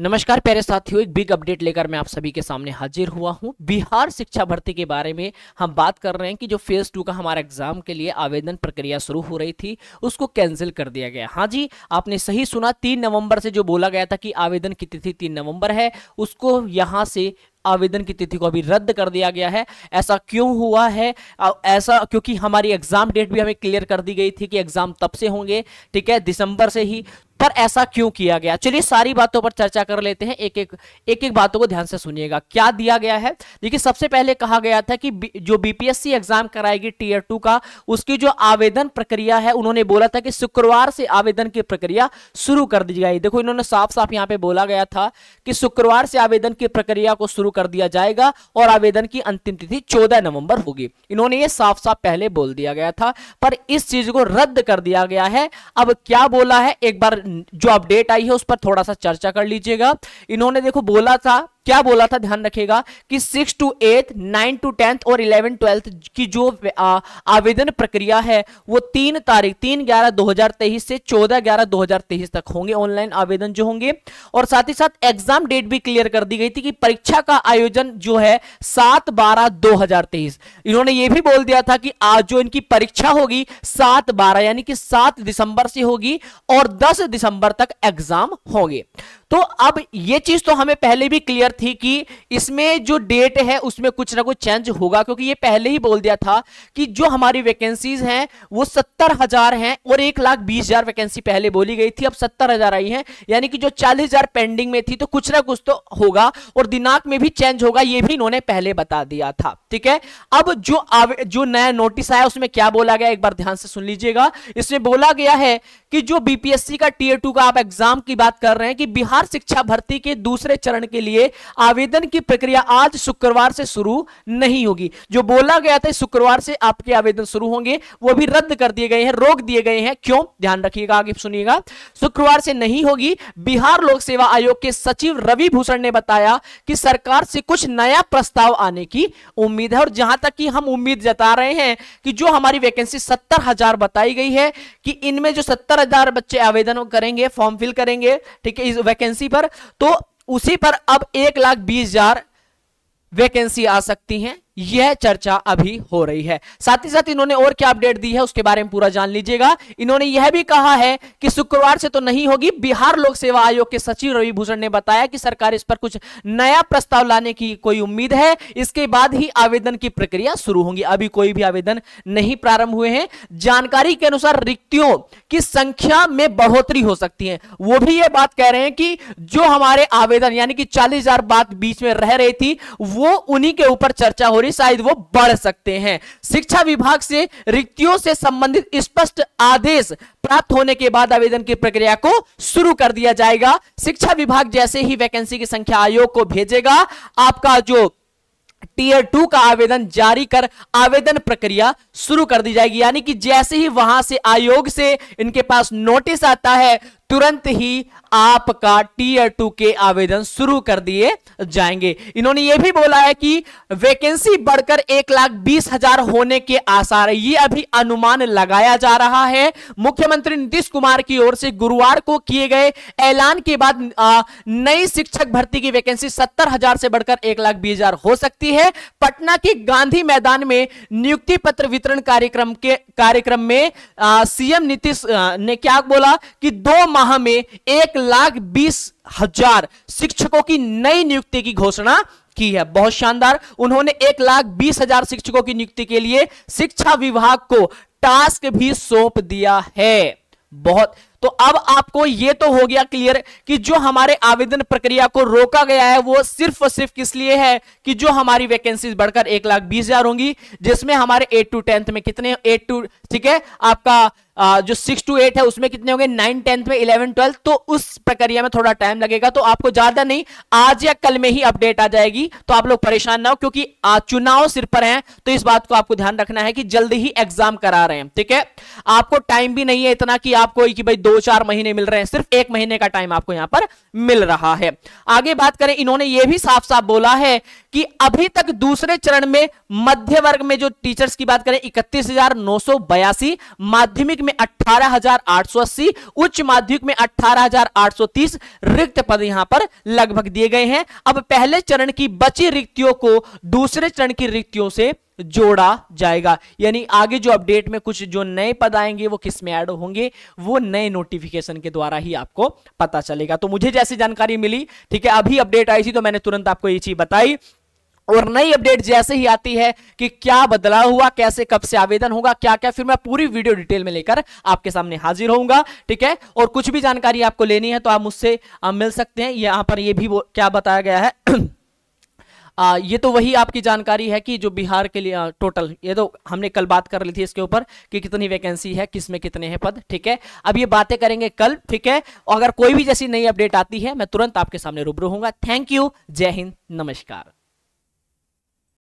नमस्कार प्यारे साथियों एक बिग अपडेट लेकर मैं आप सभी के सामने हाजिर हुआ हूं बिहार शिक्षा भर्ती के बारे में हम बात कर रहे हैं कि जो फेज़ टू का हमारा एग्जाम के लिए आवेदन प्रक्रिया शुरू हो रही थी उसको कैंसिल कर दिया गया हाँ जी आपने सही सुना तीन नवंबर से जो बोला गया था कि आवेदन की तिथि तीन नवम्बर है उसको यहाँ से आवेदन की तिथि को अभी रद्द कर दिया गया है ऐसा क्यों हुआ है ऐसा क्योंकि हमारी एग्जाम डेट भी हमें क्लियर कर दी गई थी कि एग्जाम तब से होंगे ठीक है दिसंबर से ही पर ऐसा क्यों किया गया चलिए सारी बातों पर चर्चा कर लेते हैं एक एक एक एक बातों को ध्यान से सुनिएगा क्या दिया गया है देखिए सबसे पहले कहा गया था कि जो बीपीएससी एग्जाम कराएगी टीयर टू का उसकी जो आवेदन प्रक्रिया है उन्होंने बोला था कि शुक्रवार से आवेदन की प्रक्रिया शुरू कर दी जाएगी देखो इन्होंने साफ साफ यहाँ पे बोला गया था कि शुक्रवार से आवेदन की प्रक्रिया को शुरू कर दिया जाएगा और आवेदन की अंतिम तिथि चौदह नवंबर होगी इन्होंने ये साफ साफ पहले बोल दिया गया था पर इस चीज को रद्द कर दिया गया है अब क्या बोला है एक बार जो अपडेट आई है उस पर थोड़ा सा चर्चा कर लीजिएगा इन्होंने देखो बोला था क्या बोला था ध्यान रखेगा कि six to eight nine to tenth और इलेवन ट्वेल्थ की जो आवेदन प्रक्रिया है वो तीन तारीख तीन ग्यारह दो हजार तेईस से चौदह ग्यारह दो हजार तेईस तक होंगे ऑनलाइन आवेदन जो होंगे और साथ ही साथ एग्जाम डेट भी क्लियर कर दी गई थी कि परीक्षा का आयोजन जो है सात बारह दो हजार तेईस इन्होंने ये भी बोल दिया था कि आज जो इनकी परीक्षा होगी सात बारह यानी कि सात दिसंबर से होगी और दस दिसंबर तक एग्जाम होंगे तो अब यह चीज तो हमें पहले भी क्लियर थी कि इसमें जो डेट है उसमें कुछ ना कुछ चेंज होगा क्योंकि ये पहले ही बोल दिया था कि जो हमारी वैकेंसीज हैं वो सत्तर हजार है और एक लाख बीस हजार वैकेंसी पहले बोली गई थी अब सत्तर हजार आई है यानी कि जो चालीस हजार पेंडिंग में थी तो कुछ ना कुछ तो होगा और दिनांक में भी चेंज होगा ये भी इन्होंने पहले बता दिया था ठीक है अब जो जो नया नोटिस आया उसमें क्या बोला गया एक बार ध्यान से सुन लीजिएगा इसमें बोला गया है कि जो बीपीएससी का टीयर टू का आप एग्जाम की बात कर रहे हैं कि बिहार शिक्षा भर्ती के दूसरे चरण के लिए आवेदन की प्रक्रिया आज शुक्रवार से शुरू नहीं होगी जो बोला गया था शुक्रवार से आपके आवेदन शुरू होंगे वो भी रद्द कर दिए गए हैं रोक दिए गए हैं क्यों ध्यान रखिएगा आगे सुनिएगा शुक्रवार से नहीं होगी बिहार लोक सेवा आयोग के सचिव रवि भूषण ने बताया कि सरकार से कुछ नया प्रस्ताव आने की उम्मीद है और जहां तक कि हम उम्मीद जता रहे हैं कि जो हमारी वैकेंसी सत्तर हजार बताई गई है कि इनमें जो सत्तर हजार बच्चे आवेदन करेंगे फॉर्म फिल करेंगे ठीक है इस वैकेंसी पर तो उसी पर अब एक लाख बीस हजार वैकेंसी आ सकती हैं यह चर्चा अभी हो रही है साथ ही साथ इन्होंने और क्या अपडेट दी है उसके बारे में पूरा जान लीजिएगा इन्होंने यह भी कहा है कि शुक्रवार से तो नहीं होगी बिहार लोक सेवा आयोग के सचिव रवि भूषण ने बताया कि सरकार इस पर कुछ नया प्रस्ताव लाने की कोई उम्मीद है इसके बाद ही आवेदन की प्रक्रिया शुरू होगी अभी कोई भी आवेदन नहीं प्रारंभ हुए हैं जानकारी के अनुसार रिक्तियों की संख्या में बढ़ोतरी हो सकती है वो भी ये बात कह रहे हैं कि जो हमारे आवेदन यानी कि चालीस बात बीच में रह रही थी वो उन्हीं के ऊपर चर्चा हो रही और शायद वो बढ़ सकते हैं शिक्षा विभाग से रिक्तियों से संबंधित स्पष्ट आदेश प्राप्त होने के बाद आवेदन की प्रक्रिया को शुरू कर दिया जाएगा शिक्षा विभाग जैसे ही वैकेंसी की संख्या आयोग को भेजेगा आपका जो टीयर टू का आवेदन जारी कर आवेदन प्रक्रिया शुरू कर दी जाएगी यानी कि जैसे ही वहां से आयोग से इनके पास नोटिस आता है तुरंत ही आपका टीयर टू के आवेदन शुरू कर दिए जाएंगे इन्होंने यह भी बोला है कि वैकेंसी बढ़कर एक लाख बीस हजार होने के आसार ये अभी अनुमान लगाया जा रहा है मुख्यमंत्री नीतीश कुमार की ओर से गुरुवार को किए गए ऐलान के बाद नई शिक्षक भर्ती की वैकेंसी सत्तर हजार से बढ़कर एक लाख बीस हजार हो सकती है पटना के गांधी मैदान में नियुक्ति पत्र वितरण कार्यक्रम के कार्यक्रम में सीएम नीतीश ने क्या बोला कि दो माह में एक लाख बीस हजार शिक्षकों की नई नियुक्ति की घोषणा की है बहुत शानदार उन्होंने एक लाख बीस हजार शिक्षकों की नियुक्ति के लिए शिक्षा विभाग को टास्क भी सौंप दिया है बहुत तो अब आपको यह तो हो गया क्लियर कि जो हमारे आवेदन प्रक्रिया को रोका गया है वो सिर्फ और सिर्फ किस लिए है कि जो हमारी वैकेंसीज बढ़कर एक लाख बीस हजार होंगी जिसमें हमारे एट टू टेंथ में कितने एट टू ठीक है आपका जो सिक्स टू एट है उसमें कितने होंगे नाइन टेंथ में इलेवन ट्वेल्थ तो उस प्रक्रिया में थोड़ा टाइम लगेगा तो आपको ज्यादा नहीं आज या कल में ही अपडेट आ जाएगी तो आप लोग परेशान ना हो क्योंकि चुनाव सिर पर है तो इस बात को आपको ध्यान रखना है कि जल्द ही एग्जाम करा रहे हैं ठीक है आपको टाइम भी नहीं है इतना कि आपको कि भाई दो चार महीने मिल रहे हैं सिर्फ एक महीने का टाइम आपको यहां पर मिल रहा है आगे बात करें इन्होंने यह भी साफ साफ बोला है कि अभी तक दूसरे चरण में मध्य वर्ग में जो टीचर्स की बात करें इकतीस माध्यमिक में 18,880 उच्च माध्यमिक में 18,830 रिक्त पद यहां पर लगभग दिए गए हैं अब पहले चरण की बची रिक्तियों को दूसरे चरण की रिक्तियों से जोड़ा जाएगा यानी आगे जो अपडेट में कुछ जो नए पद आएंगे वो किस में ऐड होंगे वो नए नोटिफिकेशन के द्वारा ही आपको पता चलेगा तो मुझे जैसी जानकारी मिली ठीक है अभी अपडेट आई थी तो मैंने तुरंत आपको ये चीज बताई और नई अपडेट जैसे ही आती है कि क्या बदलाव हुआ कैसे कब से आवेदन होगा क्या क्या फिर मैं पूरी वीडियो डिटेल में लेकर आपके सामने हाजिर होऊंगा ठीक है और कुछ भी जानकारी आपको लेनी है तो आप मुझसे मिल सकते हैं यहाँ पर ये भी क्या बताया गया है आ, ये तो वही आपकी जानकारी है कि जो बिहार के लिए आ, टोटल ये तो हमने कल बात कर ली थी इसके ऊपर कि कितनी वैकेंसी है किस में कितने हैं पद ठीक है अब ये बातें करेंगे कल ठीक है और अगर कोई भी जैसी नई अपडेट आती है मैं तुरंत आपके सामने रूबरू हूँ थैंक यू जय हिंद नमस्कार